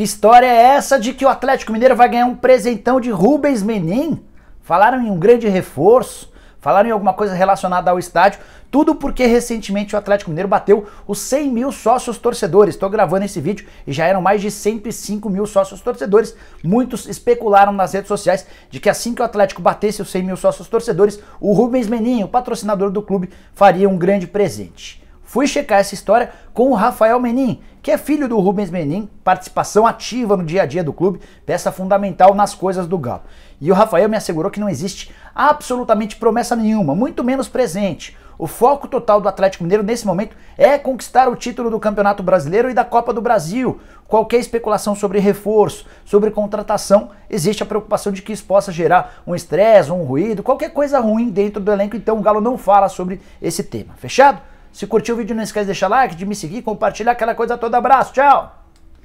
Que história é essa de que o Atlético Mineiro vai ganhar um presentão de Rubens Menin? Falaram em um grande reforço, falaram em alguma coisa relacionada ao estádio, tudo porque recentemente o Atlético Mineiro bateu os 100 mil sócios torcedores. Estou gravando esse vídeo e já eram mais de 105 mil sócios torcedores. Muitos especularam nas redes sociais de que assim que o Atlético batesse os 100 mil sócios torcedores, o Rubens Menin, o patrocinador do clube, faria um grande presente. Fui checar essa história com o Rafael Menin, que é filho do Rubens Menin, participação ativa no dia a dia do clube, peça fundamental nas coisas do Galo. E o Rafael me assegurou que não existe absolutamente promessa nenhuma, muito menos presente. O foco total do Atlético Mineiro nesse momento é conquistar o título do Campeonato Brasileiro e da Copa do Brasil. Qualquer especulação sobre reforço, sobre contratação, existe a preocupação de que isso possa gerar um estresse, um ruído, qualquer coisa ruim dentro do elenco, então o Galo não fala sobre esse tema. Fechado? Se curtiu o vídeo, não esquece de deixar like, de me seguir, compartilhar aquela coisa toda. Abraço, tchau!